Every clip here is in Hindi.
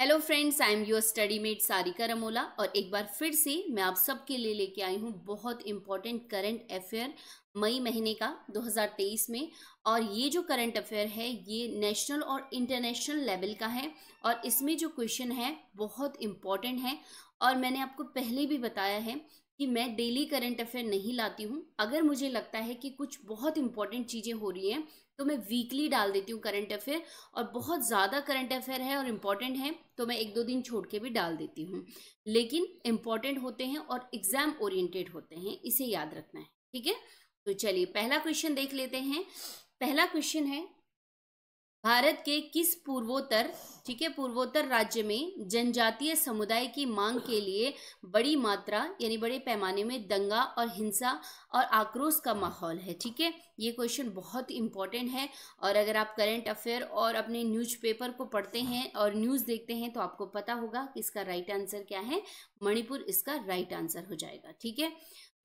Hello friends I am your study mate Sarika Ramola और एक बार फिर से मैं आप सबके लिए लेके आई हूँ बहुत इंपॉर्टेंट करंट अफेयर मई महीने का 2023 में और ये जो करंट अफेयर है ये नेशनल और इंटरनेशनल लेवल का है और इसमें जो क्वेश्चन है बहुत इम्पॉर्टेंट है और मैंने आपको पहले भी बताया है कि मैं डेली करंट अफेयर नहीं लाती हूँ अगर मुझे लगता है कि कुछ बहुत इंपॉर्टेंट चीज़ें हो रही हैं तो मैं वीकली डाल देती हूँ करंट अफेयर और बहुत ज़्यादा करंट अफेयर है और इम्पॉर्टेंट है तो मैं एक दो दिन छोड़ के भी डाल देती हूँ लेकिन इम्पॉर्टेंट होते हैं और एग्ज़ाम ओरिएंटेड होते हैं इसे याद रखना है ठीक है तो चलिए पहला क्वेश्चन देख लेते हैं पहला क्वेश्चन है भारत के किस पूर्वोत्तर ठीक है पूर्वोत्तर राज्य में जनजातीय समुदाय की मांग के लिए बड़ी मात्रा यानी बड़े पैमाने में दंगा और हिंसा और आक्रोश का माहौल है ठीक है ये क्वेश्चन बहुत इंपॉर्टेंट है और अगर आप करंट अफेयर और अपने न्यूज़पेपर को पढ़ते हैं और न्यूज़ देखते हैं तो आपको पता होगा कि इसका राइट आंसर क्या है मणिपुर इसका राइट आंसर हो जाएगा ठीक है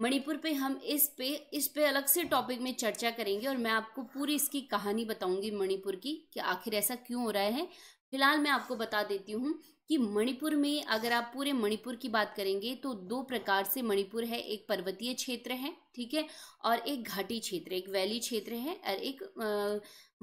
मणिपुर पे हम इस पे इस पे अलग से टॉपिक में चर्चा करेंगे और मैं आपको पूरी इसकी कहानी बताऊंगी मणिपुर की कि आखिर ऐसा क्यों हो रहा है फिलहाल मैं आपको बता देती हूँ कि मणिपुर में अगर आप पूरे मणिपुर की बात करेंगे तो दो प्रकार से मणिपुर है एक पर्वतीय क्षेत्र है ठीक है और एक घाटी क्षेत्र एक वैली क्षेत्र है और एक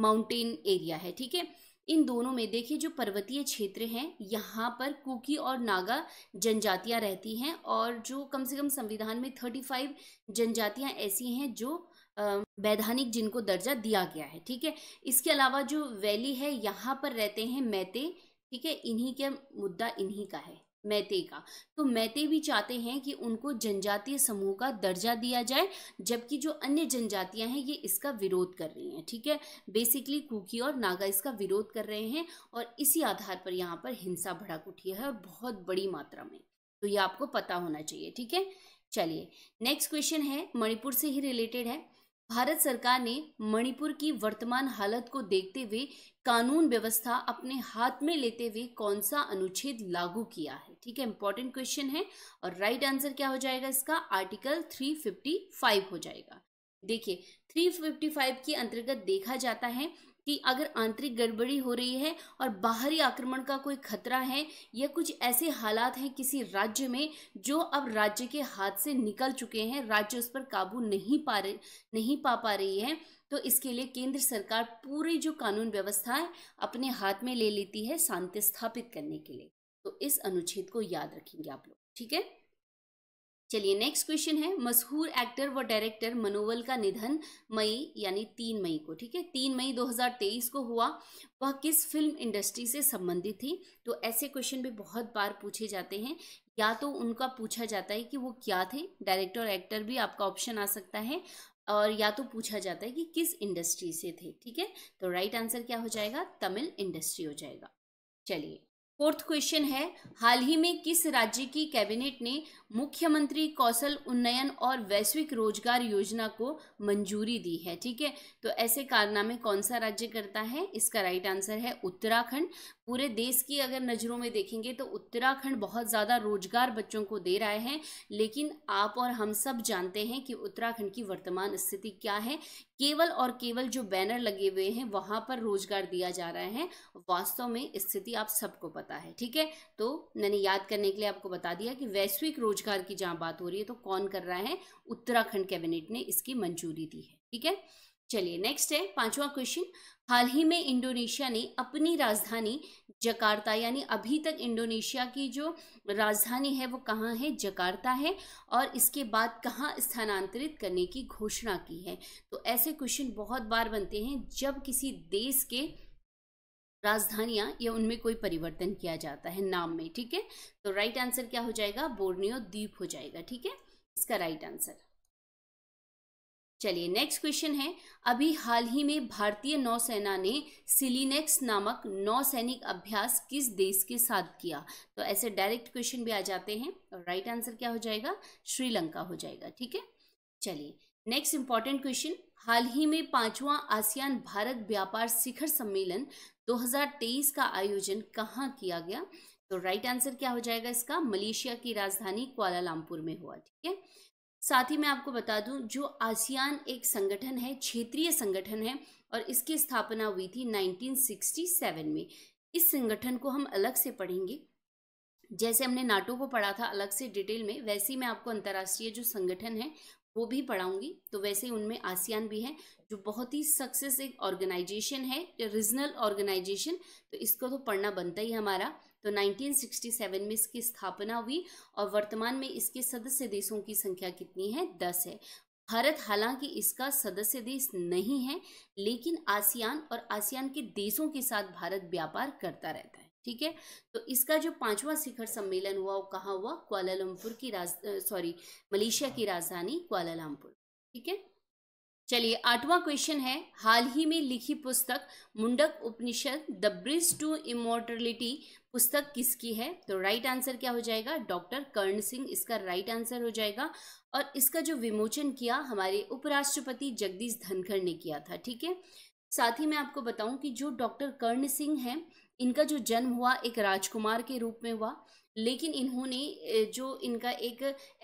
माउंटेन एरिया है ठीक है इन दोनों में देखिए जो पर्वतीय क्षेत्र हैं यहाँ पर कुकी और नागा जनजातियाँ रहती हैं और जो कम से कम संविधान में थर्टी फाइव जनजातियाँ ऐसी हैं जो वैधानिक जिनको दर्जा दिया गया है ठीक है इसके अलावा जो वैली है यहाँ पर रहते हैं मैते ठीक है इन्हीं के मुद्दा इन्हीं का है मैते का तो मैते भी चाहते हैं कि उनको जनजातीय समूह का दर्जा दिया जाए जबकि जो अन्य जनजातियां हैं ये इसका विरोध कर रही हैं ठीक है बेसिकली कुकी और नागा इसका विरोध कर रहे हैं और इसी आधार पर यहाँ पर हिंसा भड़क उठी है और बहुत बड़ी मात्रा में तो ये आपको पता होना चाहिए ठीक है चलिए नेक्स्ट क्वेश्चन है मणिपुर से ही रिलेटेड है भारत सरकार ने मणिपुर की वर्तमान हालत को देखते हुए कानून व्यवस्था अपने हाथ में लेते हुए कौन सा अनुच्छेद लागू किया है ठीक है इंपॉर्टेंट क्वेश्चन है और राइट right आंसर क्या हो जाएगा इसका आर्टिकल 355 हो जाएगा देखिए 355 के अंतर्गत देखा जाता है कि अगर आंतरिक गड़बड़ी हो रही है और बाहरी आक्रमण का कोई खतरा है या कुछ ऐसे हालात हैं किसी राज्य में जो अब राज्य के हाथ से निकल चुके हैं राज्य उस पर काबू नहीं पा रहे नहीं पा पा रही है तो इसके लिए केंद्र सरकार पूरी जो कानून व्यवस्था है अपने हाथ में ले लेती है शांति स्थापित करने के लिए तो इस अनुच्छेद को याद रखेंगे आप लोग ठीक है चलिए नेक्स्ट क्वेश्चन है मशहूर एक्टर व डायरेक्टर मनोवल का निधन मई यानी तीन मई को ठीक है तीन मई 2023 को हुआ वह किस फिल्म इंडस्ट्री से संबंधित थी तो ऐसे क्वेश्चन भी बहुत बार पूछे जाते हैं या तो उनका पूछा जाता है कि वो क्या थे डायरेक्टर और एक्टर भी आपका ऑप्शन आ सकता है और या तो पूछा जाता है कि किस इंडस्ट्री से थे ठीक है तो राइट आंसर क्या हो जाएगा तमिल इंडस्ट्री हो जाएगा चलिए फोर्थ क्वेश्चन है हाल ही में किस राज्य की कैबिनेट ने मुख्यमंत्री कौशल उन्नयन और वैश्विक रोजगार योजना को मंजूरी दी है ठीक है तो ऐसे कारनामे कौन सा राज्य करता है इसका राइट आंसर है उत्तराखंड पूरे देश की अगर नज़रों में देखेंगे तो उत्तराखंड बहुत ज़्यादा रोजगार बच्चों को दे रहा है लेकिन आप और हम सब जानते हैं कि उत्तराखंड की वर्तमान स्थिति क्या है केवल और केवल जो बैनर लगे हुए हैं वहाँ पर रोजगार दिया जा रहा है वास्तव में स्थिति आप सबको पता है ठीक है तो मैंने याद करने के लिए आपको बता दिया कि वैश्विक रोजगार की जहाँ बात हो रही है तो कौन कर रहा है उत्तराखंड कैबिनेट ने इसकी मंजूरी दी है ठीक है चलिए नेक्स्ट है पांचवा क्वेश्चन हाल ही में इंडोनेशिया ने अपनी राजधानी जकार्ता यानी अभी तक इंडोनेशिया की जो राजधानी है वो कहाँ है जकार्ता है और इसके बाद कहाँ स्थानांतरित करने की घोषणा की है तो ऐसे क्वेश्चन बहुत बार बनते हैं जब किसी देश के राजधानियां या उनमें कोई परिवर्तन किया जाता है नाम में ठीक है तो राइट आंसर क्या हो जाएगा बोर्नियो द्वीप हो जाएगा ठीक है इसका राइट आंसर चलिए नेक्स्ट क्वेश्चन है अभी हाल ही में भारतीय नौसेना ने सिलीनेक्स नामक नौसैनिक अभ्यास किस देश के साथ किया तो ऐसे डायरेक्ट क्वेश्चन भी आ जाते हैं और राइट आंसर क्या हो जाएगा श्रीलंका हो जाएगा ठीक है चलिए नेक्स्ट इंपॉर्टेंट क्वेश्चन हाल ही में पांचवा आसियान भारत व्यापार शिखर सम्मेलन 2023 का आयोजन कहाँ किया गया तो राइट आंसर क्या हो जाएगा इसका मलेशिया की राजधानी क्वालालंपुर में हुआ ठीक है साथ ही मैं आपको बता दूं जो आसियान एक संगठन है क्षेत्रीय संगठन है और इसकी स्थापना हुई थी 1967 में इस संगठन को हम अलग से पढ़ेंगे जैसे हमने नाटो को पढ़ा था अलग से डिटेल में वैसे ही मैं आपको अंतर्राष्ट्रीय जो संगठन है वो भी पढ़ाऊंगी तो वैसे ही उनमें आसियान भी है जो बहुत ही सक्सेस एक ऑर्गेनाइजेशन है रीजनल ऑर्गेनाइजेशन तो इसको तो पढ़ना बनता ही हमारा तो 1967 में इसकी स्थापना हुई और वर्तमान में इसके सदस्य देशों की संख्या कितनी है दस है भारत हालांकि इसका सदस्य देश नहीं है लेकिन आसियान और आसियान के देशों के साथ भारत व्यापार करता रहता है ठीक है तो इसका जो पांचवा शिखर सम्मेलन हुआ वो कहाँ हुआ क्वालालंपुर की राज सॉरी मलेशिया की राजधानी क्वालालंपुर ठीक है चलिए आठवां क्वेश्चन है हाल ही में लिखी पुस्तक Mundaka Upanishad the bridge to immortality पुस्तक किसकी है तो राइट आंसर क्या हो जाएगा डॉक्टर कर्ण सिंह इसका राइट आंसर हो जाएगा और इसका जो विमोचन किया हमारे उपराष्ट्रपति जगदीश धनखड़ ने किया था ठीक है साथ ही मैं आपको बताऊं कि जो डॉक्टर कर्ण सिंह हैं इनका जो जन्म हुआ एक राजकुमार के रूप में हुआ लेकिन इन्होंने जो इनका एक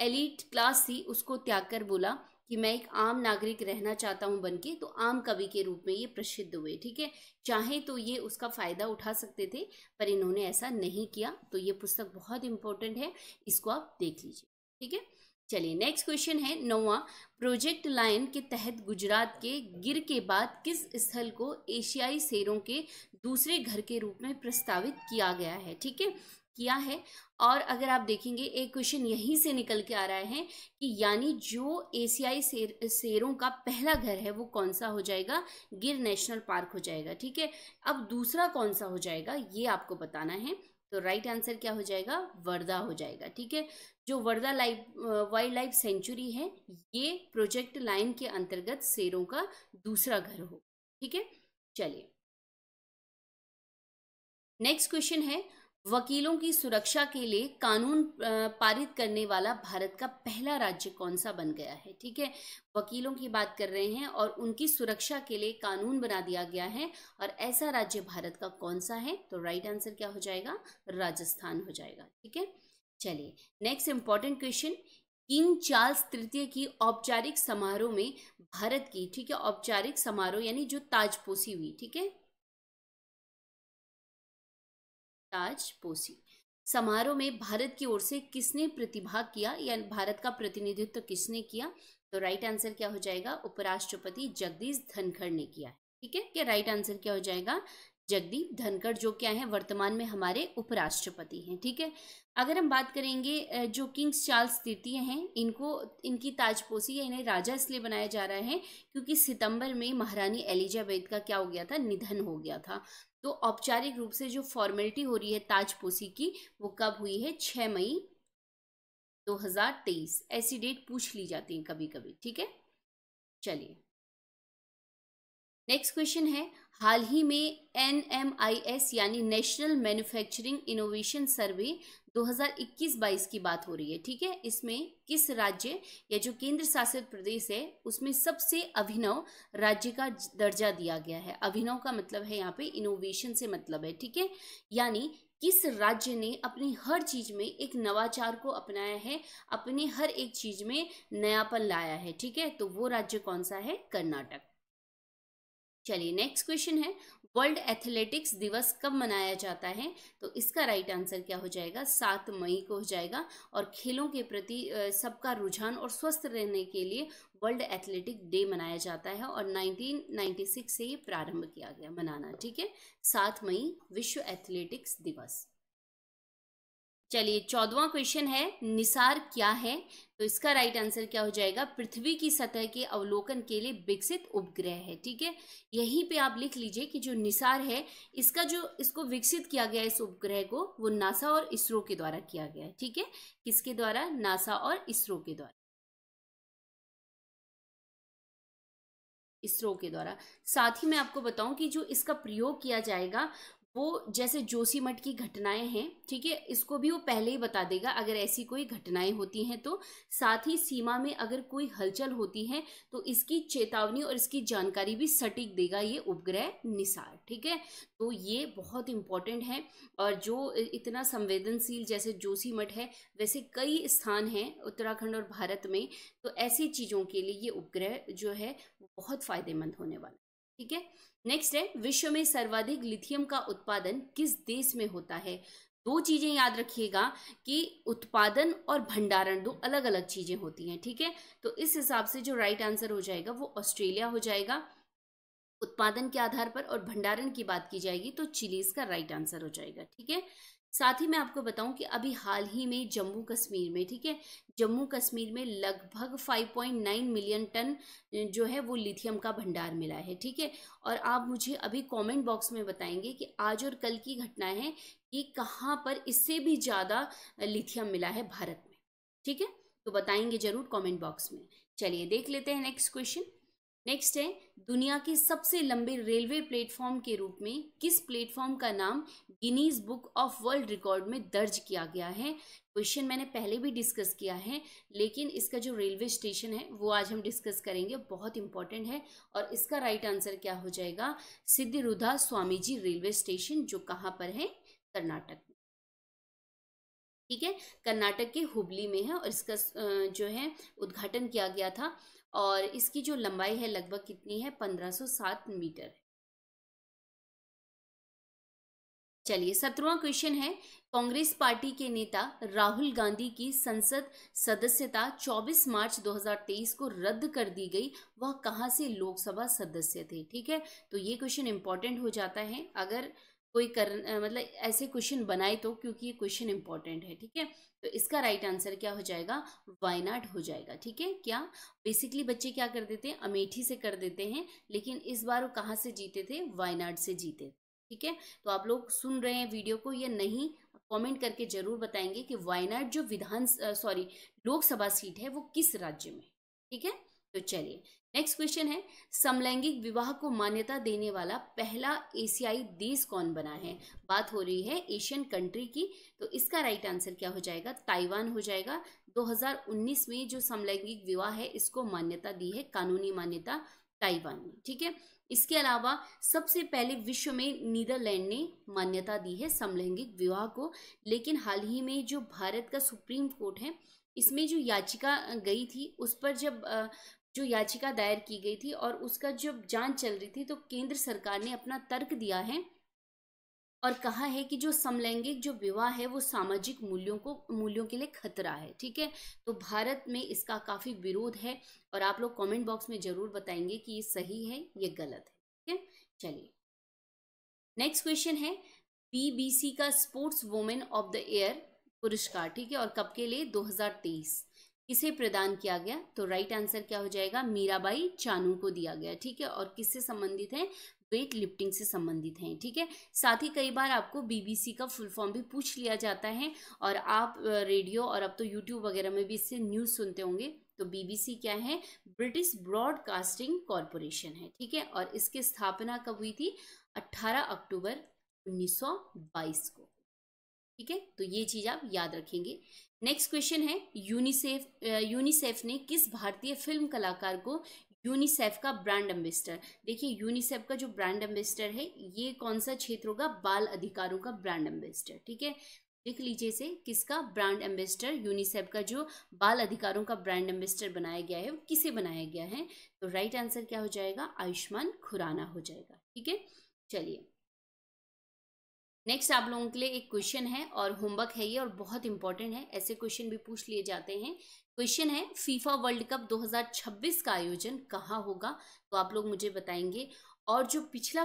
एलिट क्लास थी उसको त्याग कर बोला कि मैं एक आम नागरिक रहना चाहता हूँ बन के तो आम कवि के रूप में ये प्रसिद्ध हुए ठीक है चाहे तो ये उसका फ़ायदा उठा सकते थे पर इन्होंने ऐसा नहीं किया तो ये पुस्तक बहुत इंपॉर्टेंट है इसको आप देख लीजिए ठीक है चलिए नेक्स्ट क्वेश्चन है नोवा प्रोजेक्ट लाइन के तहत गुजरात के गिर के बाद किस स्थल को एशियाई शेरों के दूसरे घर के रूप में प्रस्तावित किया गया है ठीक है किया है और अगर आप देखेंगे एक क्वेश्चन यहीं से निकल के आ रहा है कि यानी जो एशियाई शेर शेरों का पहला घर है वो कौन सा हो जाएगा गिर नेशनल पार्क हो जाएगा ठीक है अब दूसरा कौन सा हो जाएगा ये आपको बताना है तो राइट आंसर क्या हो जाएगा वर्धा हो जाएगा ठीक है जो Wardha life wildlife sanctuary है ये प्रोजेक्ट लाइन के अंतर्गत शेरों का दूसरा घर हो ठीक है चलिए नेक्स्ट क्वेश्चन है वकीलों की सुरक्षा के लिए कानून पारित करने वाला भारत का पहला राज्य कौन सा बन गया है ठीक है वकीलों की बात कर रहे हैं और उनकी सुरक्षा के लिए कानून बना दिया गया है और ऐसा राज्य भारत का कौन सा है तो राइट आंसर क्या हो जाएगा राजस्थान हो जाएगा ठीक है चलिए next important question king Charles तृतीय की औपचारिक समारोह में भारत की ठीक है औपचारिक समारोह यानी जो ताजपोशी हुई ठीक है ताजपोशी समारोह में भारत की ओर से किसने प्रतिभाग किया या भारत का प्रतिनिधित्व तो किसने किया तो राइट आंसर क्या हो जाएगा उपराष्ट्रपति जगदीश धनखड़ ने किया ठीक है क्या राइट आंसर क्या हो जाएगा जगदीप धनखड़ जो क्या है वर्तमान में हमारे उपराष्ट्रपति हैं ठीक है अगर हम बात करेंगे जो किंग्स चार्ल्स तृतीय हैं इनको इनकी ताजपोशी या इन्हें राजा इसलिए बनाया जा रहा है क्योंकि सितंबर में महारानी एलिजाबेथ का क्या हो गया था निधन हो गया था तो औपचारिक रूप से जो फॉर्मेलिटी हो रही है ताजपोशी की वो कब हुई है छः मई दो ऐसी डेट पूछ ली जाती है कभी कभी ठीक है चलिए नेक्स्ट क्वेश्चन है हाल ही में एस यानी नेशनल मैन्युफैक्चरिंग इनोवेशन सर्वे 2021-22 की बात हो रही है ठीक है इसमें किस राज्य या जो केंद्र शासित प्रदेश है उसमें सबसे अभिनव राज्य का दर्जा दिया गया है अभिनव का मतलब है यहाँ पे इनोवेशन से मतलब है ठीक है यानी किस राज्य ने अपनी हर चीज में एक नवाचार को अपनाया है अपने हर एक चीज में नयापन लाया है ठीक है तो वो राज्य कौन सा है कर्नाटक चलिए नेक्स्ट क्वेश्चन है वर्ल्ड एथलेटिक्स दिवस कब मनाया जाता है तो इसका राइट आंसर क्या हो जाएगा सात मई को हो जाएगा और खेलों के प्रति सबका रुझान और स्वस्थ रहने के लिए वर्ल्ड एथलेटिक डे मनाया जाता है और 1996 से ये प्रारंभ किया गया मनाना ठीक है सात मई विश्व एथलेटिक्स दिवस चलिए चौदवा क्वेश्चन है निसार क्या है तो इसका राइट आंसर क्या हो जाएगा पृथ्वी की सतह के अवलोकन के लिए विकसित उपग्रह है ठीक है यहीं पे आप लिख लीजिए कि जो निसार है इसका जो इसको विकसित किया गया इस उपग्रह को वो नासा और इसरो के द्वारा किया गया है ठीक है किसके द्वारा नासा और इसरो के द्वारा इसरो के द्वारा साथ ही मैं आपको बताऊं कि जो इसका प्रयोग किया जाएगा वो जैसे जोशी मठ की घटनाएं हैं ठीक है इसको भी वो पहले ही बता देगा अगर ऐसी कोई घटनाएं होती हैं तो साथ ही सीमा में अगर कोई हलचल होती है तो इसकी चेतावनी और इसकी जानकारी भी सटीक देगा ये उपग्रह निसार ठीक है तो ये बहुत इंपॉर्टेंट है और जो इतना संवेदनशील जैसे जोशी मठ है वैसे कई स्थान हैं उत्तराखंड और भारत में तो ऐसी चीज़ों के लिए ये उपग्रह जो है बहुत फ़ायदेमंद होने वाला ठीक है नेक्स्ट है विश्व में सर्वाधिक लिथियम का उत्पादन किस देश में होता है दो चीजें याद रखिएगा कि उत्पादन और भंडारण दो अलग अलग चीजें होती हैं ठीक है थीके? तो इस हिसाब से जो राइट आंसर हो जाएगा वो ऑस्ट्रेलिया हो जाएगा उत्पादन के आधार पर और भंडारण की बात की जाएगी तो चिली इसका राइट आंसर हो जाएगा ठीक है साथ ही मैं आपको बताऊं कि अभी हाल ही में जम्मू कश्मीर में ठीक है जम्मू कश्मीर में लगभग 5.9 मिलियन टन जो है वो लिथियम का भंडार मिला है ठीक है और आप मुझे अभी कमेंट बॉक्स में बताएंगे कि आज और कल की घटना है कि कहाँ पर इससे भी ज़्यादा लिथियम मिला है भारत में ठीक है तो बताएंगे जरूर कॉमेंट बॉक्स में चलिए देख लेते हैं नेक्स्ट क्वेश्चन नेक्स्ट है दुनिया के सबसे लंबे रेलवे प्लेटफॉर्म के रूप में किस प्लेटफॉर्म का नाम Guinness book of world record में दर्ज किया गया है क्वेश्चन मैंने पहले भी डिस्कस किया है लेकिन इसका जो रेलवे स्टेशन है वो आज हम डिस्कस करेंगे बहुत इंपॉर्टेंट है और इसका राइट आंसर क्या हो जाएगा सिद्धि रुधा स्वामी जी रेलवे स्टेशन जो कहाँ पर है कर्नाटक में ठीक है कर्नाटक के हुबली में है और इसका जो है उद्घाटन किया गया था और इसकी जो लंबाई है लगभग कितनी है 1507 मीटर चलिए सत्रवा क्वेश्चन है कांग्रेस पार्टी के नेता राहुल गांधी की संसद सदस्यता 24 मार्च 2023 को रद्द कर दी गई वह कहाँ से लोकसभा सदस्य थे ठीक है तो ये क्वेश्चन इंपॉर्टेंट हो जाता है अगर कोई कर मतलब ऐसे क्वेश्चन बनाए तो क्योंकि ये क्वेश्चन इंपॉर्टेंट है ठीक है तो इसका राइट आंसर क्या हो जाएगा वायनाड हो जाएगा ठीक है क्या बेसिकली बच्चे क्या कर देते हैं अमेठी से कर देते हैं लेकिन इस बार वो कहाँ से जीते थे वायनाड से जीते ठीक है तो आप लोग सुन रहे हैं वीडियो को या नहीं कमेंट करके जरूर बताएंगे कि वायनाड जो विधान सॉरी लोकसभा सीट है वो किस राज्य में ठीक है तो चलिए नेक्स्ट क्वेश्चन है समलैंगिक विवाह को मान्यता देने वाला पहला एशियाई देश कौन बना है बात हो रही है एशियन कंट्री की तो इसका राइट आंसर क्या हो जाएगा ताइवान हो जाएगा 2019 में जो समलैंगिक विवाह है इसको मान्यता दी है कानूनी मान्यता ताइवान ने ठीक है इसके अलावा सबसे पहले विश्व में नीदरलैंड ने मान्यता दी है समलैंगिक विवाह को लेकिन हाल ही में जो भारत का सुप्रीम कोर्ट है इसमें जो याचिका गई थी उस पर जब जो याचिका दायर की गई थी और उसका जब जांच चल रही थी तो केंद्र सरकार ने अपना तर्क दिया है और कहा है कि जो समलैंगिक जो विवाह है वो सामाजिक मूल्यों को मूल्यों के लिए खतरा है ठीक है तो भारत में इसका काफ़ी विरोध है और आप लोग कमेंट बॉक्स में ज़रूर बताएंगे कि ये सही है ये गलत है ठीक है चलिए नेक्स्ट क्वेश्चन है बीबीसी का sports women of the year पुरस्कार ठीक है और कब के लिए दो किसे प्रदान किया गया तो राइट आंसर क्या हो जाएगा मीराबाई चानू को दिया गया ठीक है और किससे संबंधित है वेट लिफ्टिंग से संबंधित हैं ठीक है साथ ही कई बार आपको बीबीसी का फुल फॉर्म भी पूछ लिया जाता है और आप रेडियो और अब तो यूट्यूब वगैरह में भी इससे न्यूज़ सुनते होंगे तो बीबीसी क्या है ब्रिटिश ब्रॉडकास्टिंग कॉरपोरेशन है ठीक है और इसकी स्थापना कब हुई थी 18 अक्टूबर 1922 को ठीक है तो ये चीज आप याद रखेंगे नेक्स्ट क्वेश्चन है यूनिसेफ यूनिसेफ ने किस भारतीय फिल्म कलाकार को यूनिसेफ का ब्रांड एम्बेस्टर देखिए यूनिसेफ का जो ब्रांड एम्बेस्टर है ये कौन सा क्षेत्र होगा बाल अधिकारों का ब्रांड एम्बेस्टर ठीक है लिख लीजिए इसे किसका ब्रांड एम्बेस्टर यूनिसेफ का जो बाल अधिकारों का ब्रांड एम्बेस्टर बनाया गया है वो किसे बनाया गया है तो राइट आंसर क्या हो जाएगा आयुष्मान खुराना हो जाएगा ठीक है चलिए नेक्स्ट आप लोगों के लिए एक क्वेश्चन है और होमवर्क है ये और बहुत इंपॉर्टेंट है ऐसे क्वेश्चन भी पूछ लिए जाते हैं क्वेश्चन है फीफा वर्ल्ड कप 2026 का आयोजन कहाँ होगा तो आप लोग मुझे बताएंगे और जो पिछला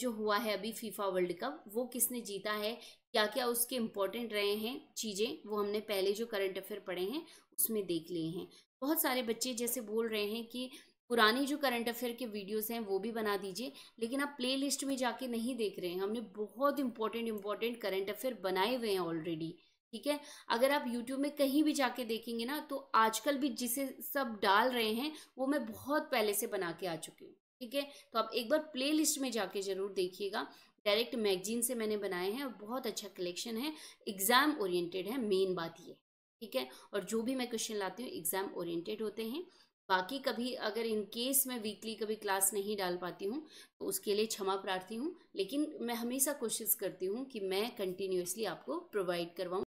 जो हुआ है अभी फीफा वर्ल्ड कप वो किसने जीता है क्या क्या उसके इम्पोर्टेंट रहे हैं चीज़ें वो हमने पहले जो करंट अफेयर पढ़े हैं उसमें देख लिए हैं बहुत सारे बच्चे जैसे बोल रहे हैं कि पुरानी जो करंट अफेयर के वीडियोस हैं वो भी बना दीजिए लेकिन आप प्ले लिस्ट में जाके नहीं देख रहे हैं हमने बहुत इंपॉर्टेंट इंपॉर्टेंट करंट अफेयर बनाए हुए हैं ऑलरेडी ठीक है अगर आप यूट्यूब में कहीं भी जाके देखेंगे ना तो आजकल भी जिसे सब डाल रहे हैं वो मैं बहुत पहले से बना के आ चुकी हूँ ठीक है तो आप एक बार प्ले लिस्ट में जाके ज़रूर देखिएगा डायरेक्ट मैगजीन से मैंने बनाए हैं और बहुत अच्छा कलेक्शन है एग्ज़ाम ओरिएंटेड है मेन बात ये ठीक है और जो भी मैं क्वेश्चन लाती हूँ एग्ज़ाम ओरिएंटेड होते हैं बाकी कभी अगर इन केस मैं वीकली कभी क्लास नहीं डाल पाती हूँ तो उसके लिए क्षमा प्रार्थी हूँ लेकिन मैं हमेशा कोशिश करती हूँ कि मैं कंटिन्यूसली आपको प्रोवाइड करवाऊँ